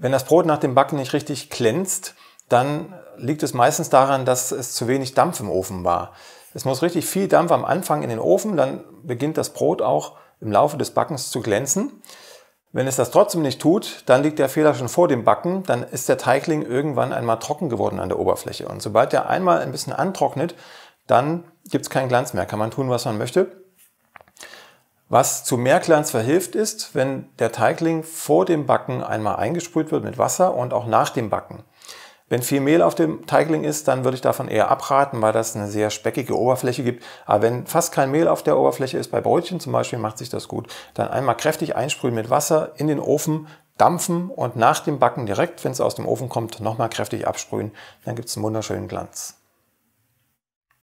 Wenn das Brot nach dem Backen nicht richtig glänzt, dann liegt es meistens daran, dass es zu wenig Dampf im Ofen war. Es muss richtig viel Dampf am Anfang in den Ofen, dann beginnt das Brot auch im Laufe des Backens zu glänzen. Wenn es das trotzdem nicht tut, dann liegt der Fehler schon vor dem Backen, dann ist der Teigling irgendwann einmal trocken geworden an der Oberfläche. Und sobald der einmal ein bisschen antrocknet, dann gibt es keinen Glanz mehr, kann man tun, was man möchte. Was zu mehr Glanz verhilft ist, wenn der Teigling vor dem Backen einmal eingesprüht wird mit Wasser und auch nach dem Backen. Wenn viel Mehl auf dem Teigling ist, dann würde ich davon eher abraten, weil das eine sehr speckige Oberfläche gibt. Aber wenn fast kein Mehl auf der Oberfläche ist, bei Brötchen zum Beispiel macht sich das gut, dann einmal kräftig einsprühen mit Wasser in den Ofen, dampfen und nach dem Backen direkt, wenn es aus dem Ofen kommt, nochmal kräftig absprühen. Dann gibt es einen wunderschönen Glanz.